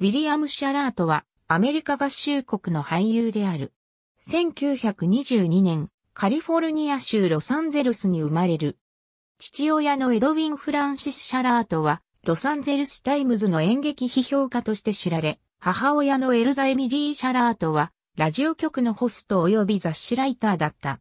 ウィリアム・シャラートはアメリカ合衆国の俳優である。1922年、カリフォルニア州ロサンゼルスに生まれる。父親のエドウィン・フランシス・シャラートは、ロサンゼルスタイムズの演劇批評家として知られ、母親のエルザ・エミリー・シャラートは、ラジオ局のホスト及び雑誌ライターだった。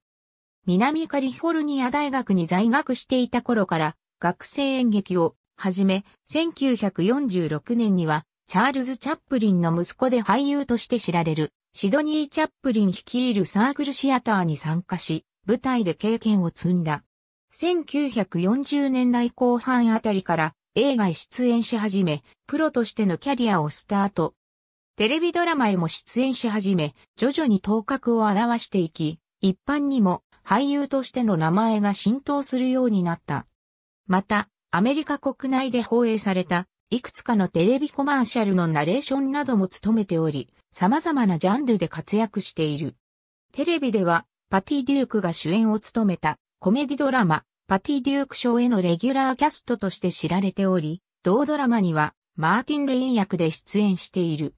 南カリフォルニア大学に在学していた頃から、学生演劇をはじめ、1946年にはチャールズ・チャップリンの息子で俳優として知られる、シドニー・チャップリン率いるサークルシアターに参加し、舞台で経験を積んだ。1940年代後半あたりから映画へ出演し始め、プロとしてのキャリアをスタート。テレビドラマへも出演し始め、徐々に頭角を現していき、一般にも俳優としての名前が浸透するようになった。また、アメリカ国内で放映されたいくつかのテレビコマーシャルのナレーションなども務めており、様々なジャンルで活躍している。テレビでは、パティ・デュークが主演を務めたコメディドラマ、パティ・デューク賞へのレギュラーキャストとして知られており、同ドラマにはマーティン・レイン役で出演している。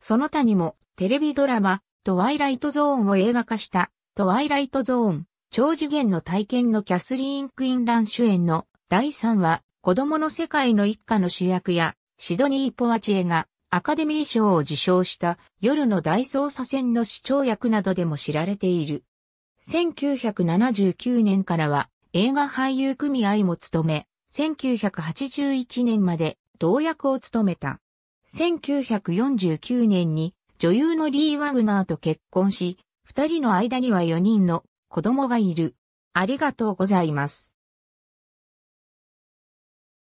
その他にも、テレビドラマ、トワイライトゾーンを映画化した、トワイライトゾーン、超次元の体験のキャスリーン・クインラン主演の第3話、子供の世界の一家の主役や、シドニー・ポワチエがアカデミー賞を受賞した夜の大捜査線の主張役などでも知られている。1979年からは映画俳優組合も務め、1981年まで同役を務めた。1949年に女優のリー・ワグナーと結婚し、二人の間には4人の子供がいる。ありがとうございます。